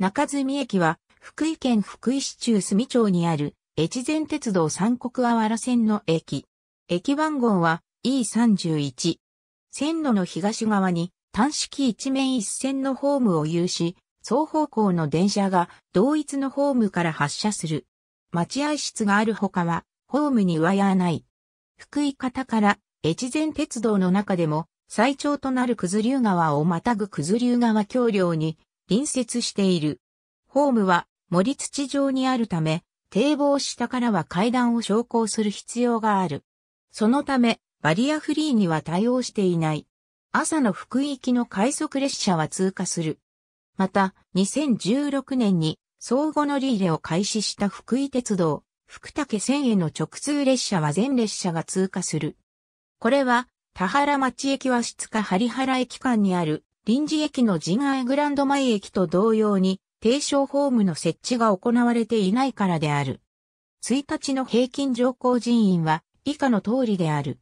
中住駅は、福井県福井市中住町にある、越前鉄道三国あわら線の駅。駅番号は E31。線路の東側に、単式一面一線のホームを有し、双方向の電車が同一のホームから発車する。待合室があるほかは、ホームに上やない。福井方から越前鉄道の中でも最長となる九頭竜川をまたぐ九頭竜川橋梁に隣接している。ホームは森土上にあるため、堤防下からは階段を昇降する必要がある。そのため、バリアフリーには対応していない。朝の福井行きの快速列車は通過する。また、2016年に相互乗り入れを開始した福井鉄道、福武線への直通列車は全列車が通過する。これは、田原町駅和室か針原駅間にある臨時駅の陣ングランド前駅と同様に、低床ホームの設置が行われていないからである。1日の平均乗降人員は以下の通りである。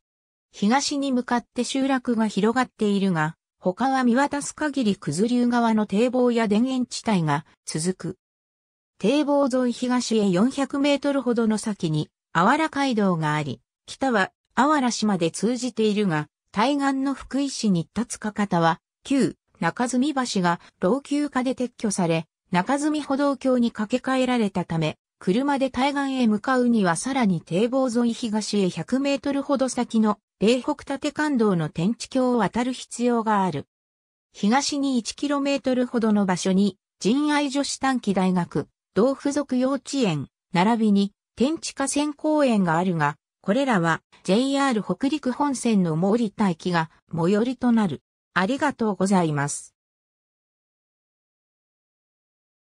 東に向かって集落が広がっているが、他は見渡す限り九頭竜側の堤防や田園地帯が続く。堤防沿い東へ400メートルほどの先に、あわら街道があり、北はあわら市まで通じているが、対岸の福井市立つか方は、旧中積橋が老朽化で撤去され、中積歩道橋に架け替えられたため、車で対岸へ向かうにはさらに堤防沿い東へ100メートルほど先の霊北立間道の天地橋を渡る必要がある。東に1トルほどの場所に、仁愛女子短期大学、同付属幼稚園、並びに天地河川公園があるが、これらは JR 北陸本線の毛利田駅が最寄りとなる。ありがとうございます。